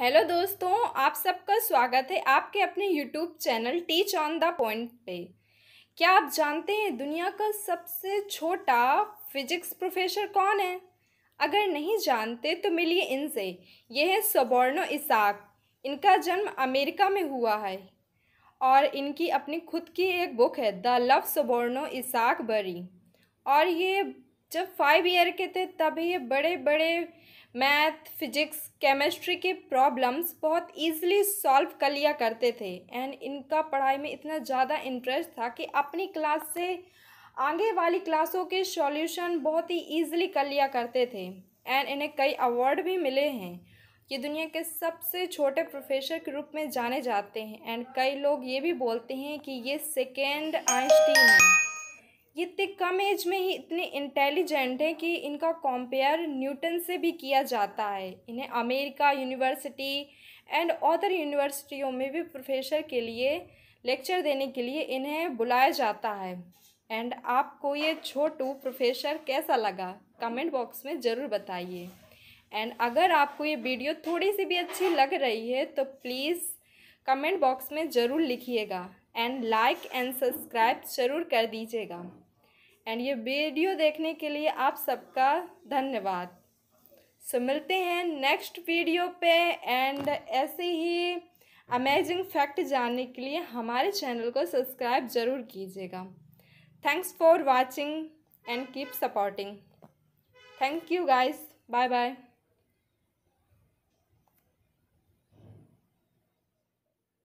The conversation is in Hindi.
हेलो दोस्तों आप सबका स्वागत है आपके अपने YouTube channel teach on the point पे क्या आप जानते हैं दुनिया का सबसे छोटा फिजिक्स प्रोफेसर कौन है अगर नहीं जानते तो मिलिए इनसे यह है सोबोर्नो इसाक इनका जन्म अमेरिका में हुआ है और इनकी अपनी खुद की एक बुक है द लव सोबॉर्नो इसाक बरी और ये जब फाइव ईयर के थे तभी ये बड़े बड़े मैथ फिजिक्स केमिस्ट्री के प्रॉब्लम्स बहुत इजीली सॉल्व कर लिया करते थे एंड इनका पढ़ाई में इतना ज़्यादा इंटरेस्ट था कि अपनी क्लास से आगे वाली क्लासों के सॉल्यूशन बहुत ही इजीली कर लिया करते थे एंड इन्हें कई अवार्ड भी मिले हैं ये दुनिया के सबसे छोटे प्रोफेसर के रूप में जाने जाते हैं एंड कई लोग ये भी बोलते हैं कि ये सेकेंड आइंस्टीन है ये इतने कम एज में ही इतने इंटेलिजेंट हैं कि इनका कंपेयर न्यूटन से भी किया जाता है इन्हें अमेरिका यूनिवर्सिटी एंड अदर यूनिवर्सिटियों में भी प्रोफेसर के लिए लेक्चर देने के लिए इन्हें बुलाया जाता है एंड आपको ये छोटू प्रोफेसर कैसा लगा कमेंट बॉक्स में ज़रूर बताइए एंड अगर आपको ये वीडियो थोड़ी सी भी अच्छी लग रही है तो प्लीज़ कमेंट बॉक्स में ज़रूर लिखिएगा एंड लाइक एंड सब्सक्राइब ज़रूर कर दीजिएगा एंड ये वीडियो देखने के लिए आप सबका धन्यवाद सो so, मिलते हैं नेक्स्ट वीडियो पे एंड ऐसे ही अमेजिंग फैक्ट जानने के लिए हमारे चैनल को सब्सक्राइब ज़रूर कीजिएगा thanks for watching and keep supporting thank you guys bye bye